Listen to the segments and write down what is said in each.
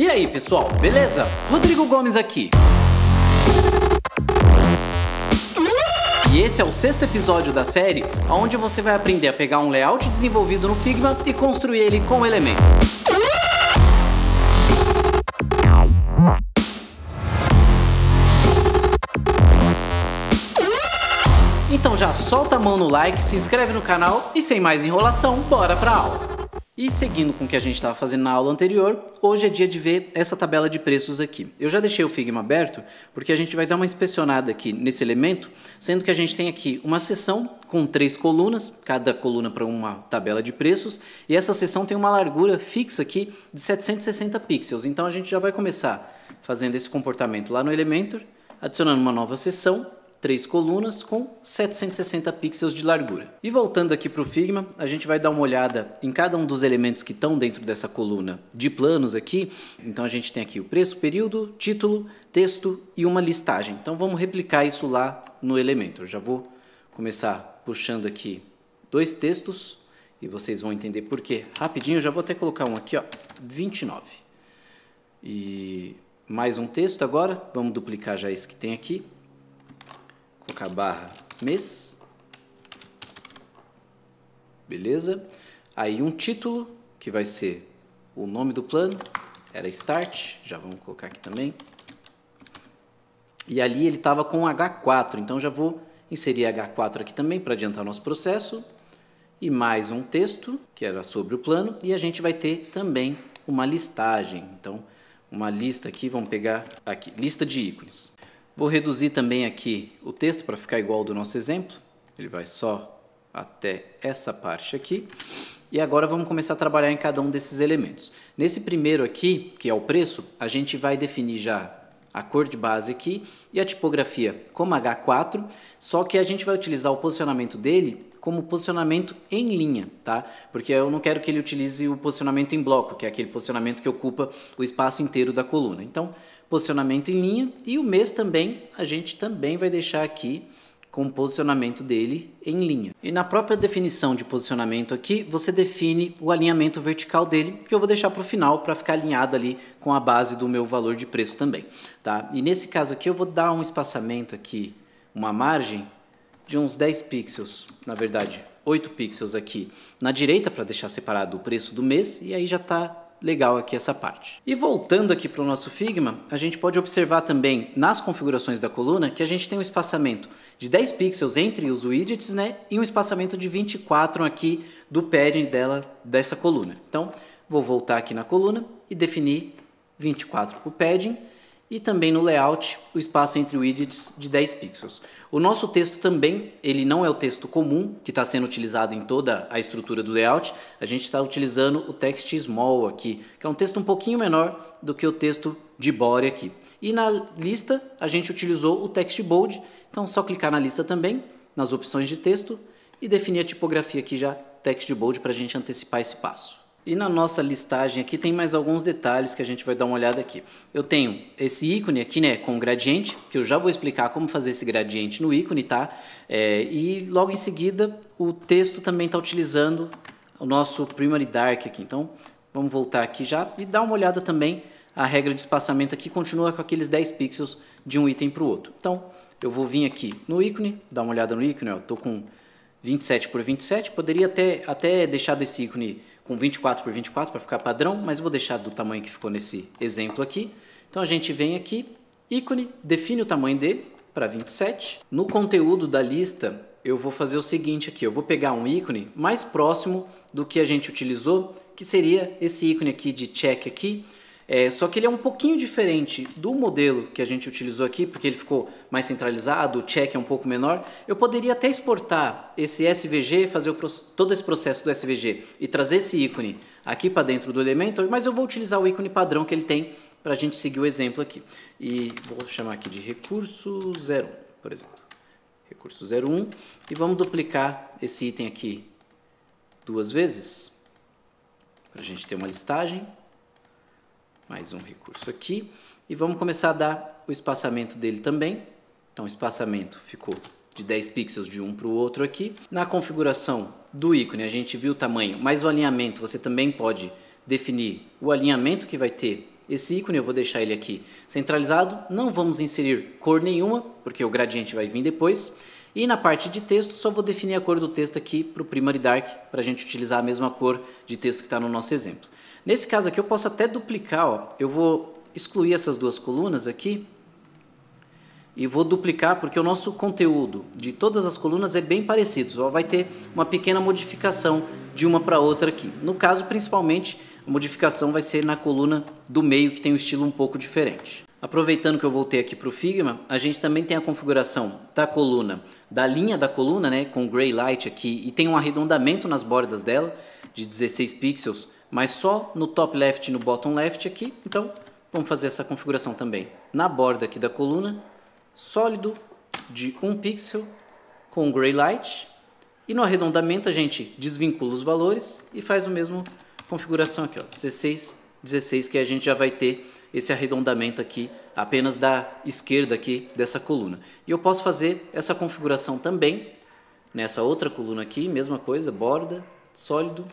E aí, pessoal, beleza? Rodrigo Gomes aqui. E esse é o sexto episódio da série, onde você vai aprender a pegar um layout desenvolvido no Figma e construir ele com elementos. Então já solta a mão no like, se inscreve no canal e sem mais enrolação, bora pra aula! E seguindo com o que a gente estava fazendo na aula anterior, hoje é dia de ver essa tabela de preços aqui. Eu já deixei o Figma aberto porque a gente vai dar uma inspecionada aqui nesse elemento, sendo que a gente tem aqui uma seção com três colunas, cada coluna para uma tabela de preços, e essa seção tem uma largura fixa aqui de 760 pixels. Então a gente já vai começar fazendo esse comportamento lá no Elementor, adicionando uma nova seção três colunas com 760 pixels de largura. E voltando aqui para o Figma, a gente vai dar uma olhada em cada um dos elementos que estão dentro dessa coluna de planos aqui. Então a gente tem aqui o preço, período, título, texto e uma listagem. Então vamos replicar isso lá no elemento. Eu já vou começar puxando aqui dois textos e vocês vão entender por quê. Rapidinho, eu já vou até colocar um aqui, ó, 29. E mais um texto agora, vamos duplicar já esse que tem aqui barra mês. Beleza? Aí um título, que vai ser o nome do plano, era Start, já vamos colocar aqui também. E ali ele estava com H4, então já vou inserir H4 aqui também para adiantar o nosso processo. E mais um texto, que era sobre o plano, e a gente vai ter também uma listagem. Então, uma lista aqui, vamos pegar aqui, lista de ícones. Vou reduzir também aqui o texto para ficar igual ao do nosso exemplo. Ele vai só até essa parte aqui. E agora vamos começar a trabalhar em cada um desses elementos. Nesse primeiro aqui, que é o preço, a gente vai definir já a cor de base aqui e a tipografia como H4, só que a gente vai utilizar o posicionamento dele como posicionamento em linha, tá? Porque eu não quero que ele utilize o posicionamento em bloco, que é aquele posicionamento que ocupa o espaço inteiro da coluna. Então, posicionamento em linha e o mês também a gente também vai deixar aqui com o posicionamento dele em linha. E na própria definição de posicionamento aqui, você define o alinhamento vertical dele, que eu vou deixar para o final para ficar alinhado ali com a base do meu valor de preço também. Tá? E nesse caso aqui eu vou dar um espaçamento aqui, uma margem de uns 10 pixels, na verdade 8 pixels aqui na direita para deixar separado o preço do mês e aí já está legal aqui essa parte. E voltando aqui para o nosso Figma, a gente pode observar também nas configurações da coluna que a gente tem um espaçamento de 10 pixels entre os widgets, né? E um espaçamento de 24 aqui do padding dela, dessa coluna. Então, vou voltar aqui na coluna e definir 24 para o padding e também no layout o espaço entre widgets de 10 pixels. O nosso texto também, ele não é o texto comum que está sendo utilizado em toda a estrutura do layout, a gente está utilizando o text small aqui, que é um texto um pouquinho menor do que o texto de body aqui. E na lista a gente utilizou o text bold, então é só clicar na lista também, nas opções de texto e definir a tipografia aqui já text bold para a gente antecipar esse passo. E na nossa listagem aqui tem mais alguns detalhes que a gente vai dar uma olhada aqui. Eu tenho esse ícone aqui né, com gradiente, que eu já vou explicar como fazer esse gradiente no ícone, tá? É, e logo em seguida o texto também está utilizando o nosso Primary Dark aqui. Então vamos voltar aqui já e dar uma olhada também. A regra de espaçamento aqui continua com aqueles 10 pixels de um item para o outro. Então eu vou vir aqui no ícone, dar uma olhada no ícone, estou com 27 por 27, poderia até até deixar desse ícone com 24 por 24 para ficar padrão, mas vou deixar do tamanho que ficou nesse exemplo aqui. Então a gente vem aqui, ícone, define o tamanho dele para 27. No conteúdo da lista, eu vou fazer o seguinte aqui, eu vou pegar um ícone mais próximo do que a gente utilizou, que seria esse ícone aqui de check aqui, é, só que ele é um pouquinho diferente do modelo que a gente utilizou aqui, porque ele ficou mais centralizado, o check é um pouco menor. Eu poderia até exportar esse SVG, fazer o, todo esse processo do SVG e trazer esse ícone aqui para dentro do Elementor, mas eu vou utilizar o ícone padrão que ele tem para a gente seguir o exemplo aqui. E vou chamar aqui de recurso 01, por exemplo. Recurso 01 e vamos duplicar esse item aqui duas vezes para a gente ter uma listagem mais um recurso aqui. E vamos começar a dar o espaçamento dele também. Então, o espaçamento ficou de 10 pixels de um para o outro aqui. Na configuração do ícone, a gente viu o tamanho, mas o alinhamento, você também pode definir o alinhamento que vai ter esse ícone, eu vou deixar ele aqui centralizado. Não vamos inserir cor nenhuma, porque o gradiente vai vir depois. E na parte de texto, só vou definir a cor do texto aqui para o Primary Dark, para a gente utilizar a mesma cor de texto que está no nosso exemplo. Nesse caso aqui eu posso até duplicar, ó. eu vou excluir essas duas colunas aqui e vou duplicar porque o nosso conteúdo de todas as colunas é bem parecido, só vai ter uma pequena modificação de uma para outra aqui. No caso, principalmente, a modificação vai ser na coluna do meio que tem um estilo um pouco diferente. Aproveitando que eu voltei aqui para o Figma, a gente também tem a configuração da coluna, da linha da coluna, né, com gray light aqui, e tem um arredondamento nas bordas dela de 16 pixels, mas só no top left e no bottom left aqui. Então, vamos fazer essa configuração também. Na borda aqui da coluna, sólido de 1 pixel com gray light. E no arredondamento a gente desvincula os valores e faz o mesmo configuração aqui, ó, 16, 16, que a gente já vai ter esse arredondamento aqui apenas da esquerda aqui dessa coluna. E eu posso fazer essa configuração também nessa outra coluna aqui, mesma coisa, borda, sólido,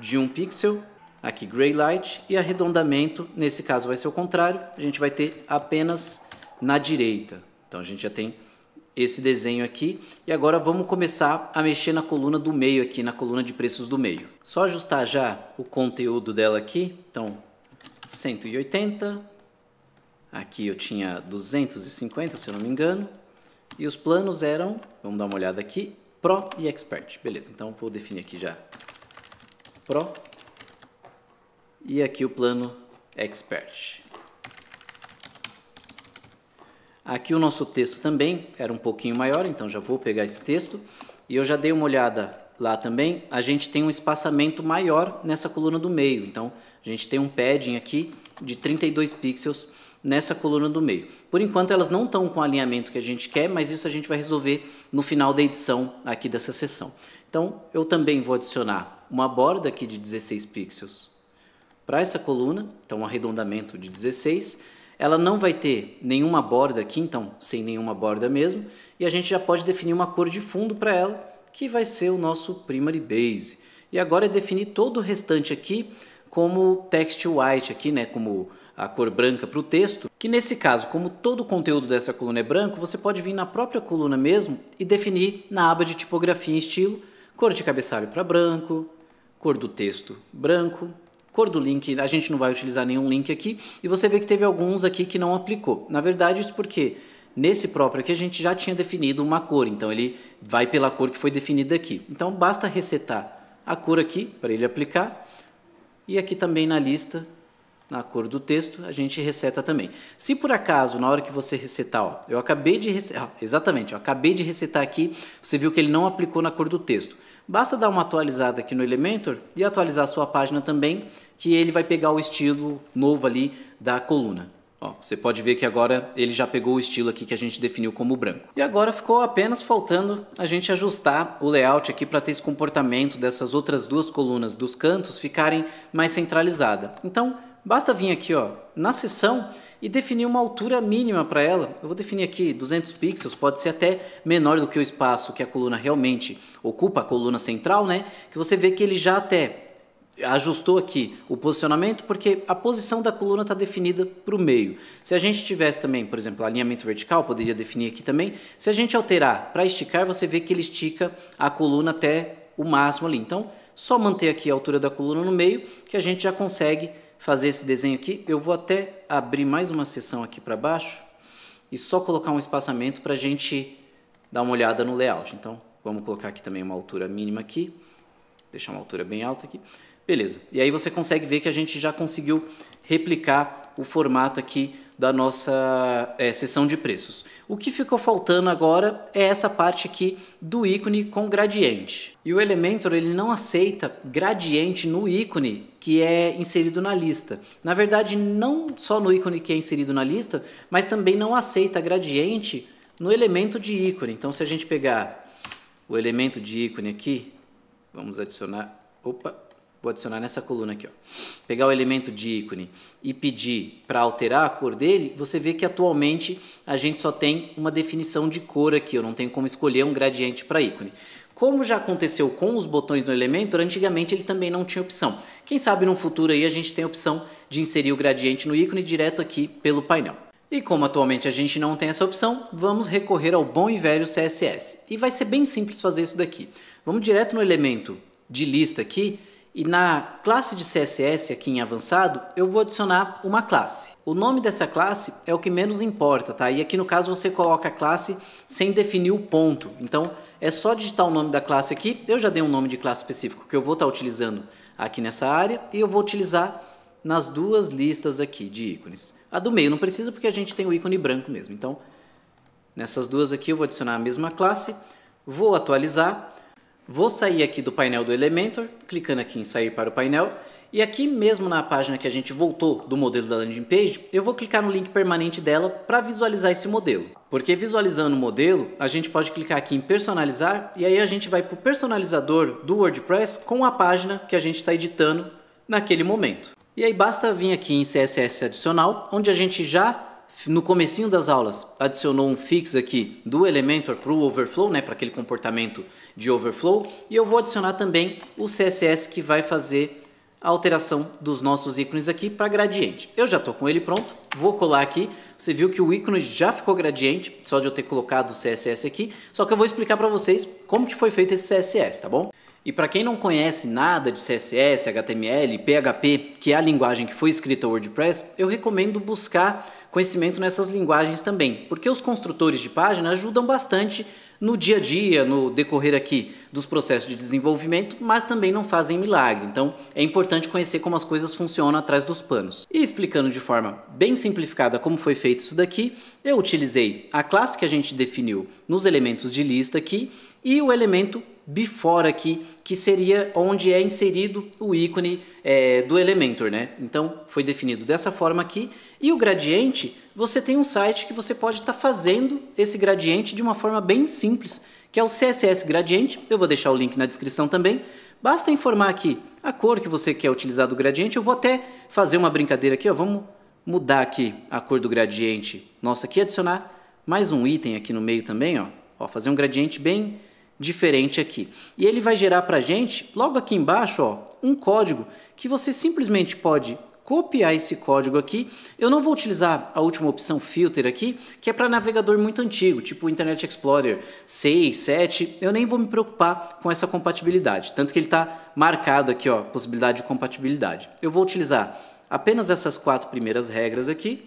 de 1 um pixel, aqui gray light, e arredondamento, nesse caso vai ser o contrário, a gente vai ter apenas na direita. Então a gente já tem esse desenho aqui. E agora vamos começar a mexer na coluna do meio aqui, na coluna de preços do meio. Só ajustar já o conteúdo dela aqui. Então, 180. Aqui eu tinha 250, se eu não me engano. E os planos eram, vamos dar uma olhada aqui, Pro e Expert. Beleza, então vou definir aqui já Pro e aqui o plano Expert. Aqui o nosso texto também era um pouquinho maior, então já vou pegar esse texto. E eu já dei uma olhada lá também, a gente tem um espaçamento maior nessa coluna do meio. Então, a gente tem um padding aqui de 32 pixels nessa coluna do meio. Por enquanto elas não estão com o alinhamento que a gente quer, mas isso a gente vai resolver no final da edição aqui dessa sessão. Então, eu também vou adicionar uma borda aqui de 16 pixels para essa coluna, então um arredondamento de 16. Ela não vai ter nenhuma borda aqui, então sem nenhuma borda mesmo. E a gente já pode definir uma cor de fundo para ela, que vai ser o nosso Primary Base. E agora é definir todo o restante aqui como text white aqui, né, como a cor branca para o texto, que nesse caso, como todo o conteúdo dessa coluna é branco, você pode vir na própria coluna mesmo e definir na aba de tipografia e estilo Cor de cabeçalho para branco, cor do texto branco, cor do link, a gente não vai utilizar nenhum link aqui, e você vê que teve alguns aqui que não aplicou. Na verdade, isso porque nesse próprio aqui a gente já tinha definido uma cor, então ele vai pela cor que foi definida aqui. Então basta resetar a cor aqui para ele aplicar, e aqui também na lista na cor do texto, a gente reseta também. Se por acaso, na hora que você resetar, ó, eu acabei de resetar, exatamente, eu acabei de resetar aqui, você viu que ele não aplicou na cor do texto. Basta dar uma atualizada aqui no Elementor e atualizar a sua página também, que ele vai pegar o estilo novo ali da coluna. Ó, você pode ver que agora ele já pegou o estilo aqui que a gente definiu como branco. E agora ficou apenas faltando a gente ajustar o layout aqui para ter esse comportamento dessas outras duas colunas dos cantos ficarem mais centralizada. Então, basta vir aqui ó, na seção e definir uma altura mínima para ela. Eu vou definir aqui 200 pixels, pode ser até menor do que o espaço que a coluna realmente ocupa, a coluna central, né? Que você vê que ele já até ajustou aqui o posicionamento porque a posição da coluna está definida para o meio. Se a gente tivesse também, por exemplo, alinhamento vertical, poderia definir aqui também. Se a gente alterar para esticar, você vê que ele estica a coluna até o máximo ali. Então, só manter aqui a altura da coluna no meio que a gente já consegue fazer esse desenho aqui, eu vou até abrir mais uma seção aqui para baixo e só colocar um espaçamento para a gente dar uma olhada no layout. Então, vamos colocar aqui também uma altura mínima aqui deixar uma altura bem alta aqui. Beleza. E aí você consegue ver que a gente já conseguiu replicar o formato aqui da nossa é, de preços. O que ficou faltando agora é essa parte aqui do ícone com gradiente. E o Elementor ele não aceita gradiente no ícone que é inserido na lista. Na verdade, não só no ícone que é inserido na lista, mas também não aceita gradiente no elemento de ícone. Então, se a gente pegar o elemento de ícone aqui Vamos adicionar. Opa, vou adicionar nessa coluna aqui, ó. Pegar o elemento de ícone e pedir para alterar a cor dele, você vê que atualmente a gente só tem uma definição de cor aqui, eu não tenho como escolher um gradiente para ícone. Como já aconteceu com os botões no elemento, antigamente ele também não tinha opção. Quem sabe no futuro aí a gente tem a opção de inserir o gradiente no ícone direto aqui pelo painel. E como atualmente a gente não tem essa opção, vamos recorrer ao bom e velho CSS. E vai ser bem simples fazer isso daqui. Vamos direto no elemento de lista aqui e na classe de CSS aqui em avançado eu vou adicionar uma classe. O nome dessa classe é o que menos importa, tá? E aqui no caso você coloca a classe sem definir o ponto. Então é só digitar o nome da classe aqui. Eu já dei um nome de classe específico que eu vou estar tá utilizando aqui nessa área e eu vou utilizar nas duas listas aqui de ícones. A do meio não precisa porque a gente tem o ícone branco mesmo. Então, nessas duas aqui eu vou adicionar a mesma classe, vou atualizar Vou sair aqui do painel do Elementor, clicando aqui em sair para o painel, e aqui mesmo na página que a gente voltou do modelo da landing page, eu vou clicar no link permanente dela para visualizar esse modelo. Porque visualizando o modelo, a gente pode clicar aqui em personalizar, e aí a gente vai para o personalizador do WordPress com a página que a gente está editando naquele momento. E aí basta vir aqui em CSS adicional, onde a gente já no comecinho das aulas adicionou um fix aqui do Elementor para o overflow, né, para aquele comportamento de overflow, e eu vou adicionar também o CSS que vai fazer a alteração dos nossos ícones aqui para gradiente. Eu já estou com ele pronto, vou colar aqui. Você viu que o ícone já ficou gradiente, só de eu ter colocado o CSS aqui, só que eu vou explicar para vocês como que foi feito esse CSS, tá bom? E para quem não conhece nada de CSS, HTML, PHP, que é a linguagem que foi escrita o WordPress, eu recomendo buscar conhecimento nessas linguagens também, porque os construtores de página ajudam bastante no dia a dia, no decorrer aqui dos processos de desenvolvimento, mas também não fazem milagre. Então, é importante conhecer como as coisas funcionam atrás dos panos. E explicando de forma bem simplificada como foi feito isso daqui, eu utilizei a classe que a gente definiu nos elementos de lista aqui e o elemento before aqui, que seria onde é inserido o ícone é, do Elementor, né? Então, foi definido dessa forma aqui. E o gradiente, você tem um site que você pode estar tá fazendo esse gradiente de uma forma bem simples, que é o CSS Gradiente. Eu vou deixar o link na descrição também. Basta informar aqui a cor que você quer utilizar do gradiente. Eu vou até fazer uma brincadeira aqui, ó. Vamos mudar aqui a cor do gradiente nosso aqui, adicionar mais um item aqui no meio também, ó, ó fazer um gradiente bem diferente aqui. E ele vai gerar para a gente, logo aqui embaixo, ó, um código que você simplesmente pode copiar esse código aqui. Eu não vou utilizar a última opção filter aqui, que é para navegador muito antigo, tipo Internet Explorer 6, 7. Eu nem vou me preocupar com essa compatibilidade, tanto que ele está marcado aqui, ó, possibilidade de compatibilidade. Eu vou utilizar apenas essas quatro primeiras regras aqui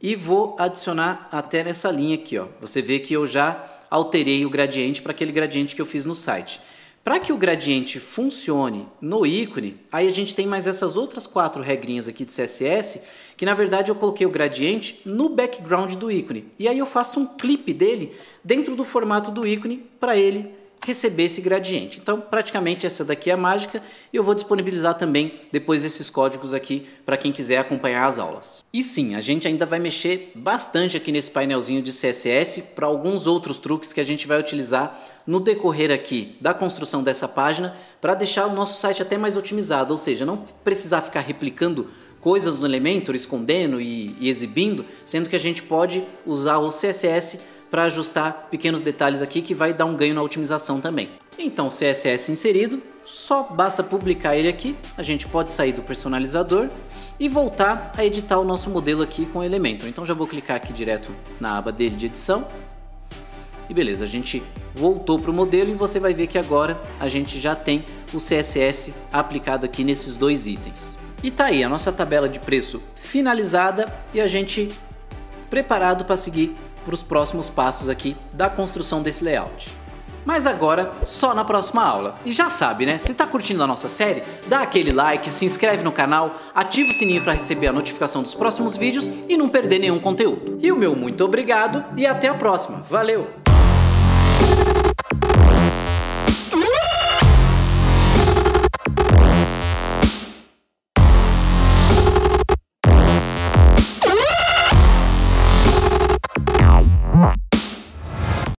e vou adicionar até nessa linha aqui. Ó. Você vê que eu já alterei o gradiente para aquele gradiente que eu fiz no site. Para que o gradiente funcione no ícone, aí a gente tem mais essas outras quatro regrinhas aqui de CSS, que na verdade eu coloquei o gradiente no background do ícone. E aí eu faço um clipe dele dentro do formato do ícone para ele receber esse gradiente. Então, praticamente essa daqui é a mágica e eu vou disponibilizar também depois esses códigos aqui para quem quiser acompanhar as aulas. E sim, a gente ainda vai mexer bastante aqui nesse painelzinho de CSS para alguns outros truques que a gente vai utilizar no decorrer aqui da construção dessa página para deixar o nosso site até mais otimizado, ou seja, não precisar ficar replicando coisas no Elementor, escondendo e, e exibindo, sendo que a gente pode usar o CSS para ajustar pequenos detalhes aqui que vai dar um ganho na otimização também. Então CSS é inserido, só basta publicar ele aqui, a gente pode sair do personalizador e voltar a editar o nosso modelo aqui com o Elementor. Então já vou clicar aqui direto na aba dele de edição e beleza, a gente voltou para o modelo e você vai ver que agora a gente já tem o CSS aplicado aqui nesses dois itens. E tá aí a nossa tabela de preço finalizada e a gente preparado para seguir para os próximos passos aqui da construção desse layout. Mas agora, só na próxima aula. E já sabe, né? Se tá curtindo a nossa série, dá aquele like, se inscreve no canal, ativa o sininho para receber a notificação dos próximos vídeos e não perder nenhum conteúdo. E o meu muito obrigado e até a próxima. Valeu!